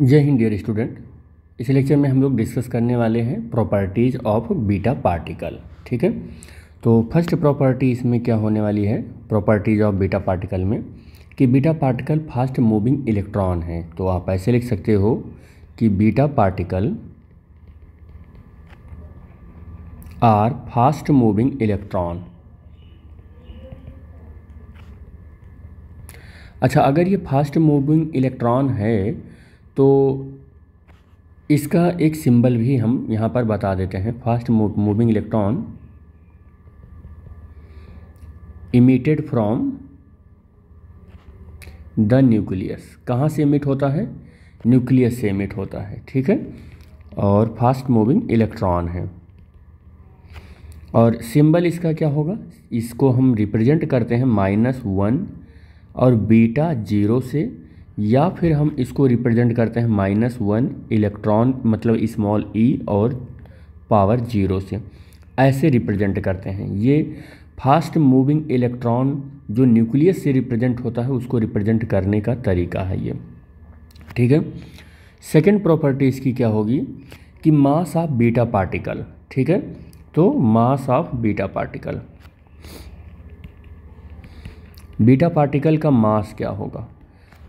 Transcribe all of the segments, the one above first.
जय हिंद dear student इस लेक्चर में हम लोग डिस्कस करने वाले हैं प्रॉपर्टीज़ ऑफ बीटा पार्टिकल ठीक है तो फर्स्ट प्रॉपर्टी इसमें क्या होने वाली है प्रॉपर्टीज़ ऑफ बीटा पार्टिकल में कि beta particle fast moving electron है तो आप ऐसे लिख सकते हो कि beta particle are fast moving electron अच्छा अगर ये फास्ट मूविंग इलेक्ट्रॉन है तो इसका एक सिंबल भी हम यहाँ पर बता देते हैं fast moving electron emitted from the nucleus कहाँ से इमिट होता है न्यूक्लियस से इमिट होता है ठीक है और फास्ट मूविंग इलेक्ट्रॉन है और सिंबल इसका क्या होगा इसको हम रिप्रेजेंट करते हैं माइनस वन और बीटा जीरो से या फिर हम इसको रिप्रेजेंट करते हैं माइनस वन इलेक्ट्रॉन मतलब स्मॉल ई e और पावर जीरो से ऐसे रिप्रेजेंट करते हैं ये फास्ट मूविंग इलेक्ट्रॉन जो न्यूक्लियस से रिप्रेजेंट होता है उसको रिप्रेजेंट करने का तरीका है ये ठीक है सेकेंड प्रॉपर्टी इसकी क्या होगी कि मास ऑफ बीटा पार्टिकल ठीक है तो mass of beta particle beta particle का मास क्या होगा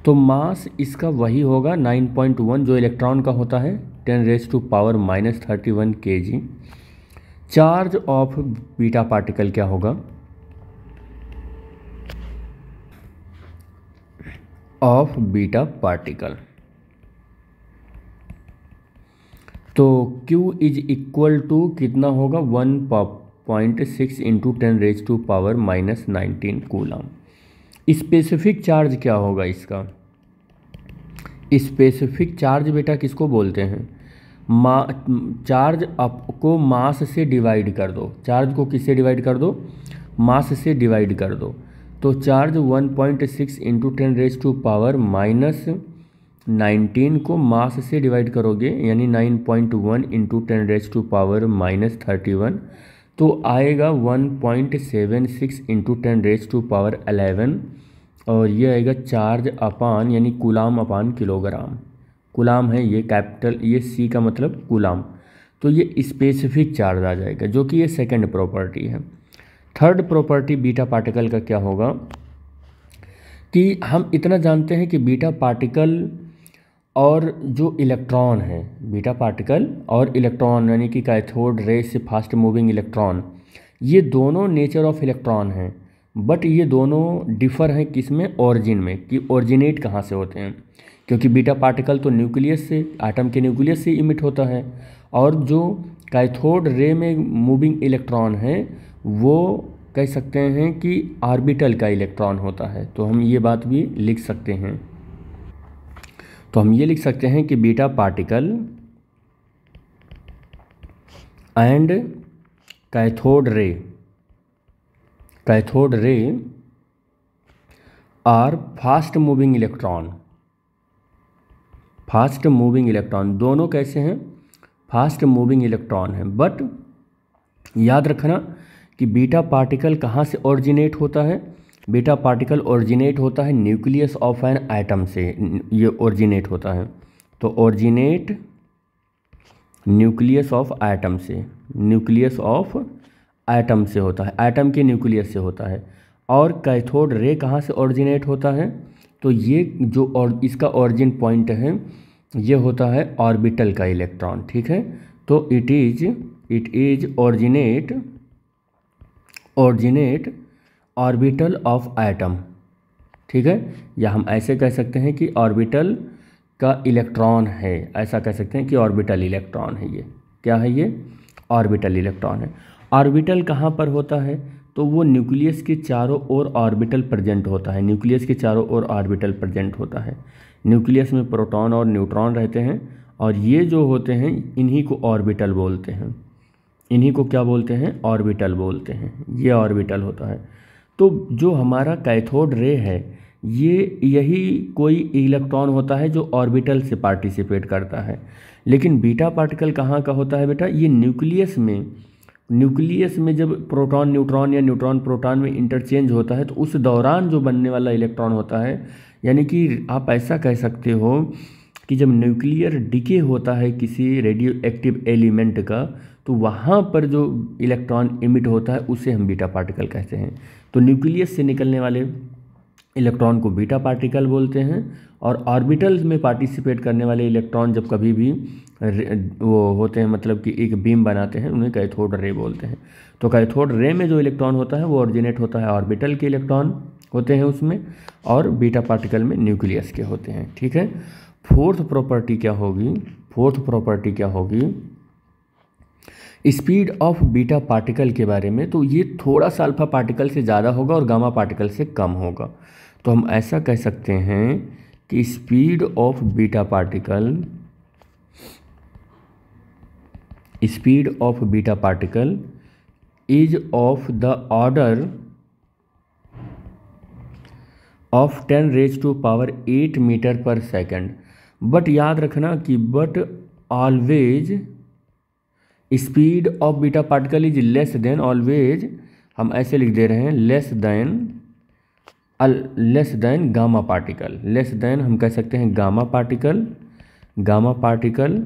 तो मास इसका वही होगा 9.1 जो इलेक्ट्रॉन का होता है 10 raise to power minus thirty one K G charge of beta particle क्या होगा ऑफ बीटा पार्टिकल तो Q इज इक्वल टू कितना होगा one point six into ten raise to power minus nineteen coulomb specific charge क्या होगा इसका specific charge बेटा किसको बोलते हैं मा चार्ज आपको मास से डिवाइड कर दो चार्ज को किससे डिवाइड कर दो मास से डिवाइड कर दो तो charge 1.6 point six into ten raise to power minus nineteen को मास से डिवाइड करोगे यानी 9.1 point one into ten raise to power minus thirty one तो आएगा 1.76 point seven six into ten raise to power eleven और ये आएगा charge अपान यानी कुलाम अपान किलोग्राम कुलाम है ये कैपिटल ये सी का मतलब कुलाम तो ये स्पेसिफिक चार्ज आ जाएगा जो कि ये सेकंड प्रॉपर्टी है थर्ड प्रॉपर्टी बीटा पार्टिकल का क्या होगा कि हम इतना जानते हैं कि बीटा पार्टिकल और जो इलेक्ट्रॉन है बीटा पार्टिकल और इलेक्ट्रॉन यानी कि कैथोड रे से फास्ट मूविंग इलेक्ट्रॉन ये दोनों नेचर ऑफ इलेक्ट्रॉन हैं बट ये दोनों डिफ़र हैं किस में ओरिजिन में कि ओरिजिनेट कहाँ से होते हैं क्योंकि बीटा पार्टिकल तो न्यूक्लियस से आटम के न्यूक्लियस से इमिट होता है और जो कैथोड रे में मूविंग इलेक्ट्रॉन है वो कह सकते हैं कि आर्बिटल का इलेक्ट्रॉन होता है तो हम ये बात भी लिख सकते हैं तो हम ये लिख सकते हैं कि beta particle and cathode ray cathode ray are fast moving electron fast moving electron दोनों कैसे हैं फास्ट मूविंग इलेक्ट्रॉन हैं बट याद रखना कि बीटा पार्टिकल कहाँ से ओरिजिनेट होता है बीटा पार्टिकल ओरिजिनेट होता है न्यूक्लियस ऑफ एन आइटम से ये ओरिजिनेट होता है तो ओरिजिनेट न्यूक्लियस ऑफ आइटम से न्यूक्लियस ऑफ आइटम से होता है आइटम के न्यूक्लियस से होता है और कैथोड रे कहाँ से ओरिजिनेट होता है तो ये जो और इसका ओरिजिन पॉइंट है ये होता है ऑर्बिटल का इलेक्ट्रॉन ठीक है तो it is it is originate originate orbital of atom ठीक है या हम ऐसे कह सकते हैं कि ऑर्बिटल का इलेक्ट्रॉन है ऐसा कह सकते हैं कि ऑर्बिटल इलेक्ट्रॉन है ये क्या है ये ऑर्बिटल इलेक्ट्रॉन है ऑर्बिटल कहाँ पर होता है तो वो न्यूक्लियस के चारों ओर ऑर्बिटल प्रेजेंट होता है न्यूक्लियस के चारों ओर ऑर्बिटल प्रेजेंट होता है न्यूक्लियस में प्रोटॉन और न्यूट्रॉन रहते हैं और ये जो होते हैं इन्हीं को ऑर्बिटल बोलते हैं इन्हीं को क्या बोलते हैं ऑर्बिटल बोलते हैं ये ऑर्बिटल होता है तो जो हमारा कैथोड रे है ये यही कोई इलेक्ट्रॉन होता है जो ऑर्बिटल से पार्टिसिपेट करता है लेकिन बीटा पार्टिकल कहाँ का होता है बेटा ये न्यूक्लियस में न्यूक्लियस में जब प्रोटॉन न्यूट्रॉन या न्यूट्रॉन प्रोटॉन में इंटरचेंज होता है तो उस दौरान जो बनने वाला इलेक्ट्रॉन होता है यानी कि आप ऐसा कह सकते हो कि जब न्यूक्लियर डिके होता है किसी रेडियो एक्टिव एलिमेंट का तो वहाँ पर जो इलेक्ट्रॉन इमिट होता है उसे हम बीटा पार्टिकल कहते हैं तो न्यूक्लियस से निकलने वाले इलेक्ट्रॉन को बीटा पार्टिकल बोलते हैं और ऑर्बिटल्स में पार्टिसिपेट करने वाले इलेक्ट्रॉन जब कभी भी वो होते हैं मतलब कि एक बीम बनाते हैं उन्हें कैथोड रे बोलते हैं तो कैथोड रे में जो इलेक्ट्रॉन होता है वो ऑरिजिनेट होता है ऑर्बिटल के इलेक्ट्रॉन होते हैं उसमें और बीटा पार्टिकल में न्यूक्लियस के होते हैं ठीक है फोर्थ प्रॉपर्टी क्या होगी फोर्थ प्रॉपर्टी क्या होगी स्पीड ऑफ बीटा पार्टिकल के बारे में तो ये थोड़ा सा अल्फा पार्टिकल से ज़्यादा होगा और गामा पार्टिकल से कम होगा तो हम ऐसा कह सकते हैं कि speed of beta particle speed of beta particle is of the order of ten raise to power eight metre पर सेकेंड बट याद रखना कि but always speed of beta particle is less than always हम ऐसे लिख दे रहे हैं less than less than gamma particle less than हम कह सकते हैं गामा पार्टिकल गामा पार्टिकल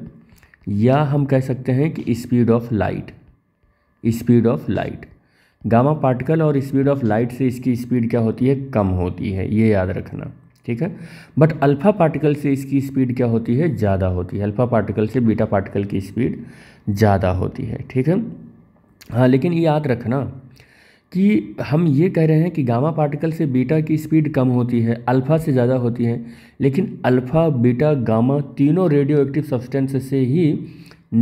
या हम कह सकते हैं कि speed of light speed of light gamma particle और स्पीड ऑफ लाइट से इसकी स्पीड क्या होती है कम होती है ये याद रखना ठीक है बट अल्फ़ा पार्टिकल से इसकी स्पीड क्या होती है ज़्यादा होती है अल्फ़ा पार्टिकल से बीटा पार्टिकल की स्पीड ज़्यादा होती है ठीक है हाँ लेकिन याद रखना कि हम ये कह रहे हैं कि गामा पार्टिकल से बीटा की स्पीड कम होती है अल्फ़ा से ज़्यादा होती है लेकिन अल्फ़ा बीटा गामा तीनों रेडियो एक्टिव सब्सटेंस से ही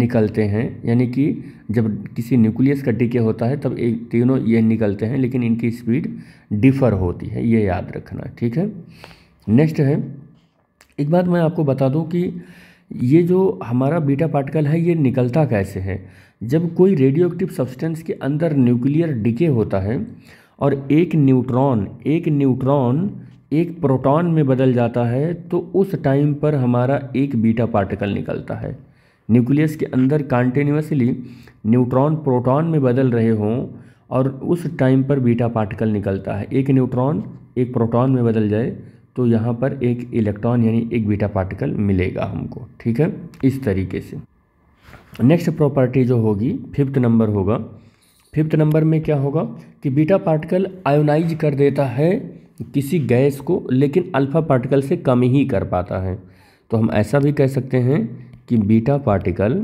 निकलते हैं यानी कि जब किसी न्यूक्लियस का डीके होता है तब एक तीनों ये निकलते हैं लेकिन इनकी स्पीड डिफ़र होती है ये याद रखना ठीक है नेक्स्ट है एक बात मैं आपको बता दूं कि ये जो हमारा बीटा पार्टिकल है ये निकलता कैसे है जब कोई रेडियो एक्टिव सब्सटेंस के अंदर न्यूक्लियर डिके होता है और एक न्यूट्रॉन एक न्यूट्रॉन एक प्रोटॉन में बदल जाता है तो उस टाइम पर हमारा एक बीटा पार्टिकल निकलता है न्यूक्लियस के अंदर कॉन्टीन्यूसली न्यूट्रॉन प्रोटॉन में बदल रहे हों और उस टाइम पर बीटा पार्टिकल निकलता है एक न्यूट्रॉन एक प्रोटॉन में बदल जाए तो यहाँ पर एक इलेक्ट्रॉन यानी एक बीटा पार्टिकल मिलेगा हमको ठीक है इस तरीके से नेक्स्ट प्रॉपर्टी जो होगी फिफ्थ नंबर होगा फिफ्थ नंबर में क्या होगा कि बीटा पार्टिकल आयोनाइज कर देता है किसी गैस को लेकिन अल्फा पार्टिकल से कम ही कर पाता है तो हम ऐसा भी कह सकते हैं कि beta particle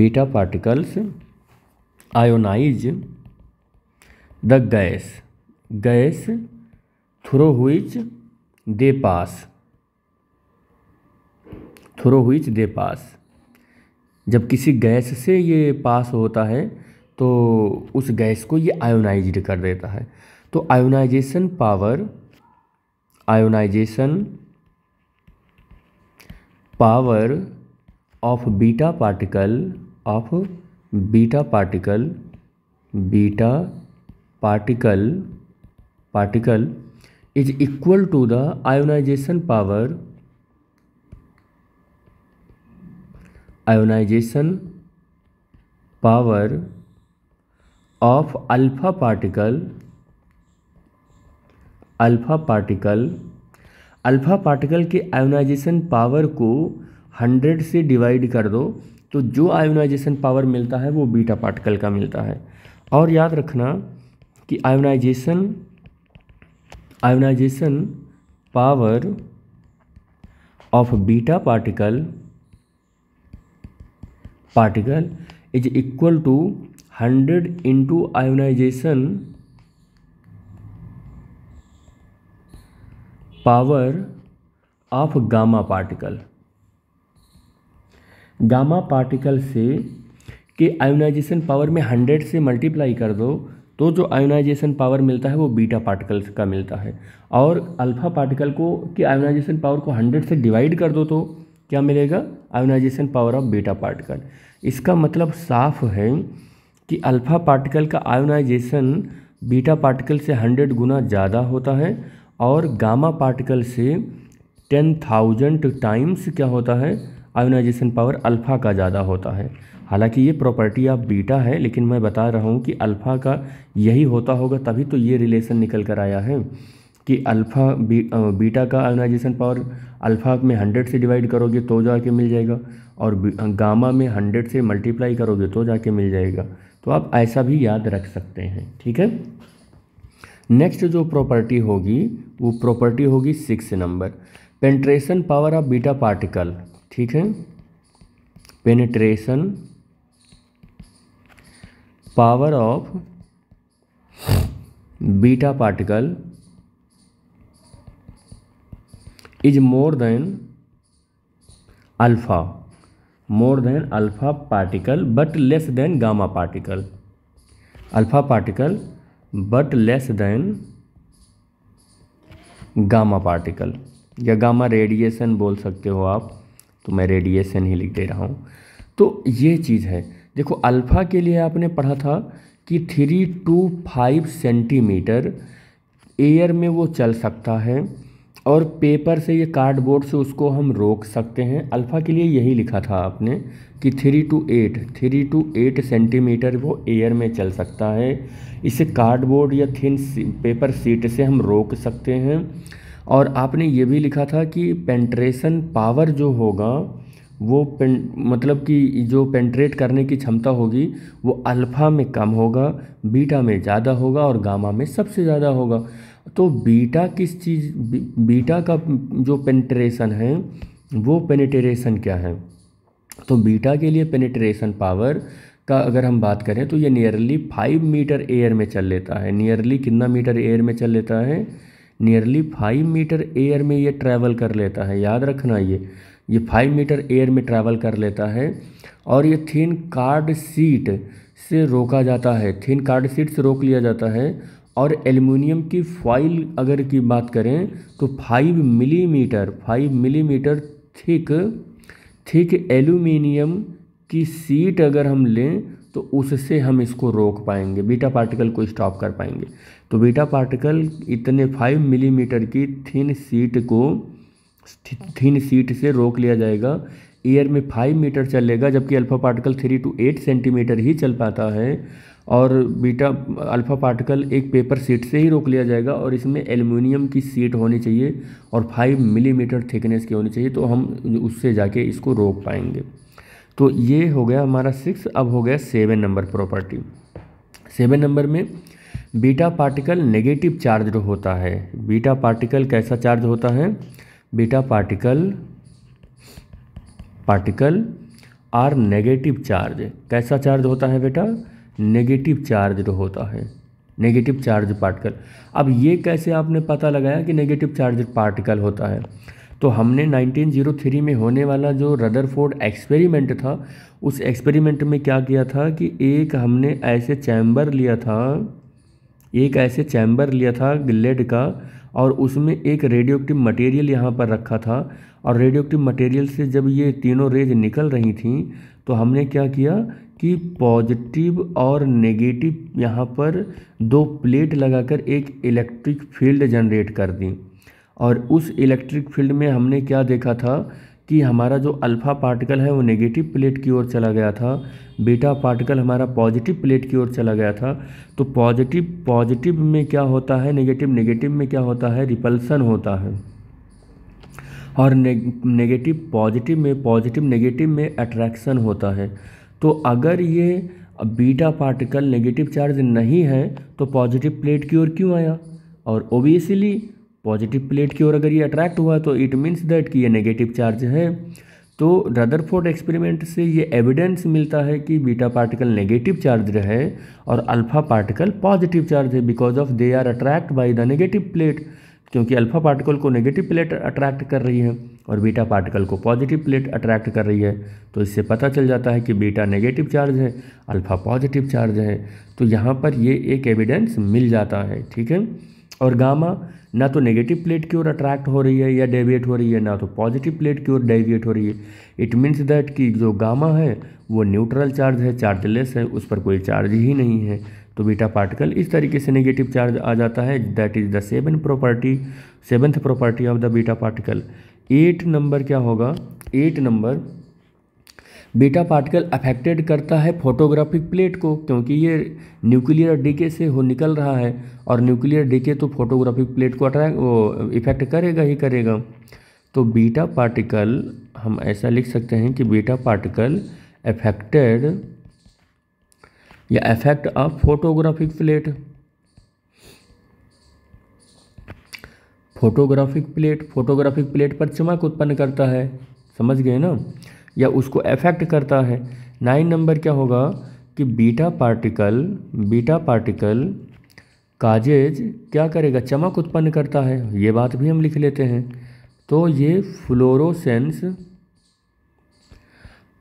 beta particles ionise the gas gas through which they pass through which they pass जब किसी गैस से ये पास होता है तो उस गैस को ये आयोनाइज कर देता है तो ionisation power ionisation power of beta particle of beta particle beta particle particle is equal to the ionisation power ionisation power of alpha particle alpha particle alpha particle के आयोनाइजेशन पावर को 100 से divide कर दो तो जो ionisation power मिलता है वो बीटा पार्टिकल का मिलता है और याद रखना कि ionisation ionisation power of beta particle particle is equal to hundred into ionisation power of gamma particle gamma particle से के आयोनाइजेशन पावर में हंड्रेड से मल्टीप्लाई कर दो तो जो आयोनाइजेशन पावर मिलता है वो बीटा पार्टिकल्स का मिलता है और अल्फ़ा पार्टिकल को कि आयोनाइजेशन पावर को हंड्रेड से डिवाइड कर दो तो क्या मिलेगा ionisation power of beta particle इसका मतलब साफ है कि अल्फ़ा पार्टिकल का आयोनाइजेशन बीटा पार्टिकल से हंड्रेड गुना ज़्यादा होता है और गामा पार्टिकल से टेन थाउजेंड टाइम्स क्या होता है आयोनाइजेशन पावर अल्फ़ा का ज़्यादा होता है हालांकि ये प्रॉपर्टी आप बीटा है लेकिन मैं बता रहा हूँ कि अल्फ़ा का यही होता होगा तभी तो ये रिलेशन निकल कर आया है कि अल्फ़ा बी, बीटा का आर्गनाइजेशन पावर अल्फ़ा में हंड्रेड से डिवाइड करोगे तो जाके मिल जाएगा और गामा में हंड्रेड से मल्टीप्लाई करोगे तो जाके मिल जाएगा तो आप ऐसा भी याद रख सकते हैं ठीक है नेक्स्ट जो प्रॉपर्टी होगी वो प्रॉपर्टी होगी six number penetration power of beta particle ठीक है penetration power of beta particle is more than alpha more than alpha particle but less than gamma particle alpha particle but less than gamma particle या gamma radiation बोल सकते हो आप तो मैं radiation ही लिख दे रहा हूँ तो ये चीज़ है देखो अल्फ़ा के लिए आपने पढ़ा था कि three two five centimetre air में वो चल सकता है और पेपर से ये कार्डबोर्ड से उसको हम रोक सकते हैं अल्फ़ा के लिए यही लिखा था आपने कि three two eight three two eight centimetre वो एयर में चल सकता है इसे कार्डबोर्ड या थिन पेपर सीट से हम रोक सकते हैं और आपने ये भी लिखा था कि पेंट्रेशन पावर जो होगा वो पें मतलब कि जो पेंट्रेट करने की क्षमता होगी वो अल्फ़ा में कम होगा बीटा में ज़्यादा होगा और गामा में सबसे ज़्यादा होगा तो बीटा किस चीज़ बीटा का जो पेंट्रेशन है वो पेनिट्रेशन क्या है तो बीटा के लिए पेनिट्रेशन पावर का अगर हम बात करें तो ये नियरली फाइव मीटर एयर में चल लेता है नियरली कितना मीटर एयर में चल लेता है नियरली फाइव मीटर एयर में ये ट्रैवल कर लेता है याद रखना ये ये फाइव मीटर एयर में ट्रैवल कर लेता है और ये थिन कार्ड सीट से रोका जाता है थिन कार्ड सीट से रोक लिया जाता है और एल्युमिनियम की फॉइल अगर की बात करें तो five millimetre five millimetre thick thick aluminium की सीट अगर हम लें तो उससे हम इसको रोक पाएंगे बीटा पार्टिकल को स्टॉप कर पाएंगे तो बीटा पार्टिकल इतने फाइव मिलीमीटर की थिन सीट को थिन सीट से रोक लिया जाएगा एयर में फाइव मीटर चलेगा जबकि alpha particle three two eight centimetre ही चल पाता है और बीटा अल्फा पार्टिकल एक पेपर सीट से ही रोक लिया जाएगा और इसमें एल्युमिनियम की सीट होनी चाहिए और फाइव मिलीमीटर थिकनेस की होनी चाहिए तो हम उससे जाके इसको रोक पाएंगे तो ये हो गया हमारा सिक्स अब हो गया seven number property seven number में बीटा पार्टिकल नेगेटिव चार्ज होता है बीटा पार्टिकल कैसा चार्ज होता है beta particle particle are negative charge कैसा चार्ज होता है बेटा नेगेटिव चार्ज होता है नेगेटिव चार्ज पार्टिकल अब ये कैसे आपने पता लगाया कि नेगेटिव चार्ज पार्टिकल होता है तो हमने 1903 में होने वाला जो रदरफोर्ड एक्सपेरिमेंट था उस एक्सपेरिमेंट में क्या किया था कि एक हमने ऐसे चैम्बर लिया था एक ऐसे चैम्बर लिया था लेड का और उसमें एक रेडियो एक्टिव मटेरियल यहाँ पर रखा था और रेडियो एक्टिव मटेरियल से जब ये तीनों रेज निकल रही थी तो हमने क्या किया कि पॉजिटिव और नेगेटिव यहाँ पर दो प्लेट लगाकर एक इलेक्ट्रिक फील्ड जनरेट कर दी और उस इलेक्ट्रिक फील्ड में हमने क्या देखा था कि हमारा जो अल्फ़ा पार्टिकल है वो नेगेटिव प्लेट की ओर चला गया था बीटा पार्टिकल हमारा पॉजिटिव प्लेट की ओर चला गया था तो पॉजिटिव पॉजिटिव में क्या होता है नेगेटिव नेगेटिव में क्या होता है रिपल्सन होता है और नेगेटिव पॉजिटिव में पॉजिटिव नेगेटिव में अट्रैक्शन होता है तो अगर ये बीटा पार्टिकल नेगेटिव चार्ज नहीं है तो पॉजिटिव प्लेट की ओर क्यों आया और ओबियसली पॉजिटिव प्लेट की ओर अगर ये अट्रैक्ट हुआ तो इट मीन्स दैट कि ये नेगेटिव चार्ज है तो रदरफोर्ड एक्सपेरिमेंट से ये एविडेंस मिलता है कि बीटा पार्टिकल नेगेटिव चार्ज है और अल्फा पार्टिकल पॉजिटिव चार्ज है because of they are attract by the negative plate क्योंकि अल्फा पार्टिकल को नेगेटिव प्लेट अट्रैक्ट कर रही है और बीटा पार्टिकल को पॉजिटिव प्लेट अट्रैक्ट कर रही है तो इससे पता चल जाता है कि बीटा नेगेटिव चार्ज है अल्फा पॉजिटिव चार्ज है तो यहाँ पर ये एक एविडेंस मिल जाता है ठीक है और गामा ना तो नेगेटिव प्लेट की ओर अट्रैक्ट हो रही है या डेविएट हो रही है ना तो पॉजिटिव प्लेट की ओर डेविएट हो रही है इट मीन्स दैट कि जो गामा है वो न्यूट्रल चार्ज है चार्जलेस है उस पर कोई चार्ज ही नहीं है तो बीटा पार्टिकल इस तरीके से नेगेटिव चार्ज आ जाता है that is the seven property seventh property of the beta particle eight number क्या होगा eight number beta particle affected करता है फोटोग्राफिक प्लेट को क्योंकि ये न्यूक्लियर डीके से हो निकल रहा है और न्यूक्लियर डीके तो फोटोग्राफिक प्लेट को अट्रैक्ट वो इफेक्ट करेगा ही करेगा तो बीटा पार्टिकल हम ऐसा लिख सकते हैं कि बीटा पार्टिकल अफेक्टेड या affect of photographic plate photographic plate photographic plate पर चमक उत्पन्न करता है समझ गए ना या उसको अफेक्ट करता है नाइन नंबर क्या होगा कि beta particle beta particle causes क्या करेगा चमक उत्पन्न करता है ये बात भी हम लिख लेते हैं तो ये फ्लोरोसेंस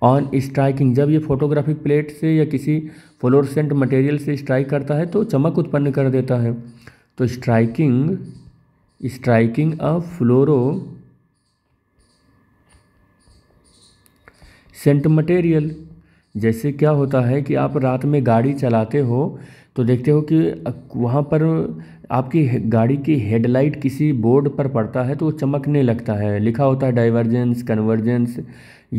ऑन स्ट्राइकिंग जब ये फोटोग्राफिक प्लेट से या किसी फ्लोरोसेंट मटेरियल से स्ट्राइक करता है तो चमक उत्पन्न कर देता है तो striking striking a fluorescent material जैसे क्या होता है कि आप रात में गाड़ी चलाते हो तो देखते हो कि वहाँ पर आपकी गाड़ी की हेडलाइट किसी बोर्ड पर पड़ता है तो वो चमकने लगता है लिखा होता है डाइवर्जेंस कन्वर्जेंस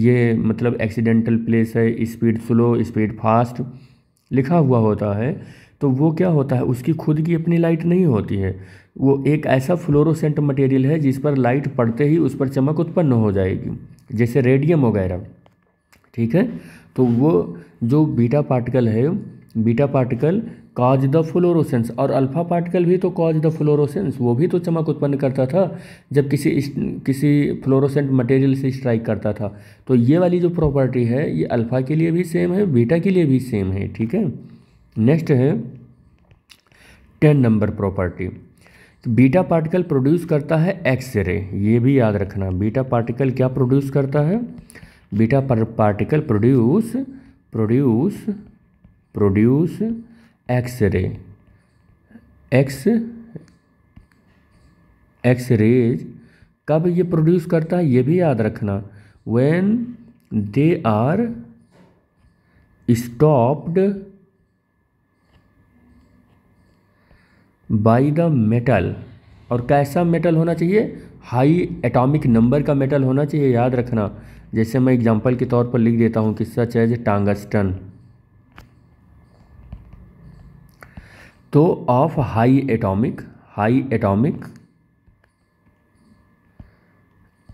ये मतलब एक्सीडेंटल प्लेस है स्पीड स्लो स्पीड फास्ट लिखा हुआ होता है तो वो क्या होता है उसकी खुद की अपनी लाइट नहीं होती है वो एक ऐसा फ्लोरोसेंट मटेरियल है जिस पर लाइट पड़ते ही उस पर चमक उत्पन्न हो जाएगी जैसे रेडियम वगैरह ठीक है तो वो जो बीटा पार्टिकल है beta particle cause the fluorescence और अल्फा पार्टिकल भी तो कॉज द फ्लोरोसेंस वो भी तो चमक उत्पन्न करता था जब किसी किसी फ्लोरोसेंट मटेरियल से स्ट्राइक करता था तो ये वाली जो प्रॉपर्टी है ये अल्फा के लिए भी सेम है बीटा के लिए भी सेम है ठीक है नेक्स्ट है ten number property beta particle produce करता है एक्सरे ये भी याद रखना बीटा पार्टिकल क्या प्रोड्यूस करता है beta particle produce produce produce X ray X X rays कब ये प्रोड्यूस करता है ये भी याद रखना when they are stopped by the metal और कैसा मेटल होना चाहिए हाई एटॉमिक नंबर का मेटल होना चाहिए याद रखना जैसे मैं एग्जाम्पल के तौर पर लिख देता हूँ कि सच एज टांगस्टन तो of high atomic high atomic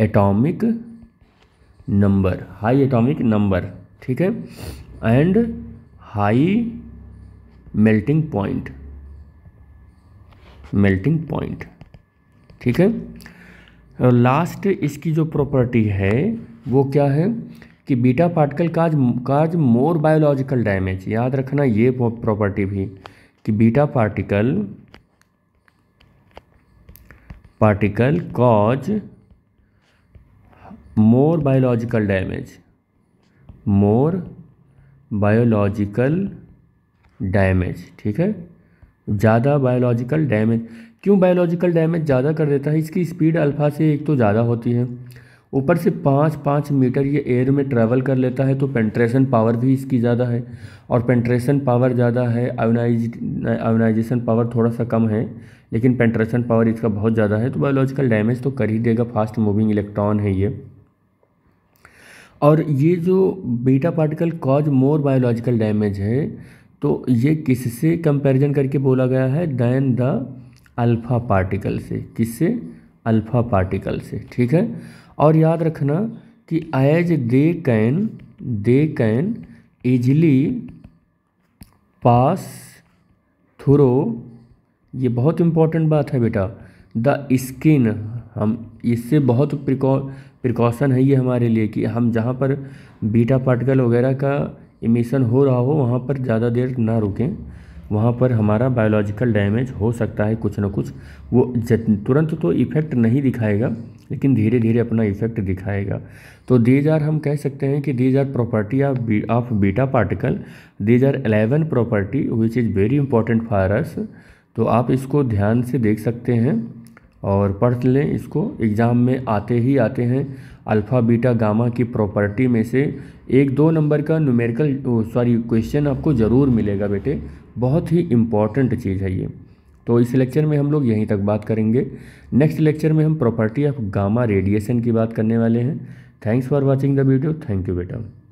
atomic number high atomic number ठीक है and high melting point melting point ठीक है और लास्ट इसकी जो प्रॉपर्टी है वो क्या है कि beta particle cause cause more biological damage याद रखना ये प्रॉपर्टी भी कि beta particle particle cause more biological damage more biological damage ठीक है ज़्यादा बायोलॉजिकल डैमेज क्यों बायोलॉजिकल डैमेज ज़्यादा कर देता है इसकी स्पीड अल्फ़ा से एक तो ज़्यादा होती है ऊपर से पाँच पाँच मीटर ये एयर में ट्रैवल कर लेता है तो पेंट्रेशन पावर भी इसकी ज़्यादा है और पेंट्रेशन पावर ज़्यादा है आयोनाइज आयोनाइजेशन पावर थोड़ा सा कम है लेकिन पेंट्रेशन पावर इसका बहुत ज़्यादा है तो बायोलॉजिकल डैमेज तो कर ही देगा फास्ट मूविंग इलेक्ट्रॉन है ये और ये जो beta particle cause more biological damage है तो ये किससे कंपेरिजन करके बोला गया है दैन द अल्फ़ा पार्टिकल से किससे अल्फ़ा पार्टिकल से ठीक है और याद रखना कि as they can they can easily pass through ये बहुत इम्पॉर्टेंट बात है बेटा द स्किन हम इससे बहुत प्रिकॉ प्रिकॉशन है ये हमारे लिए कि हम जहाँ पर बीटा पार्टिकल वगैरह का इमिशन हो रहा हो वहाँ पर ज़्यादा देर ना रुकें वहाँ पर हमारा बायोलॉजिकल डैमेज हो सकता है कुछ ना कुछ वो तुरंत तो इफ़ेक्ट नहीं दिखाएगा लेकिन धीरे धीरे अपना इफेक्ट दिखाएगा तो दीज आर हम कह सकते हैं कि these are property of beta particle these are eleven property which is very important for us तो आप इसको ध्यान से देख सकते हैं और पढ़ लें इसको एग्ज़ाम में आते ही आते हैं अल्फ़ा बीटा गामा की प्रॉपर्टी में से एक दो नंबर का न्यूमेरिकल सॉरी क्वेश्चन आपको ज़रूर मिलेगा बेटे बहुत ही इम्पॉर्टेंट चीज़ है ये तो इस लेक्चर में हम लोग यहीं तक बात करेंगे नेक्स्ट लेक्चर में हम प्रॉपर्टी ऑफ गामा रेडिएशन की बात करने वाले हैं thanks for watching the video thank you बेटा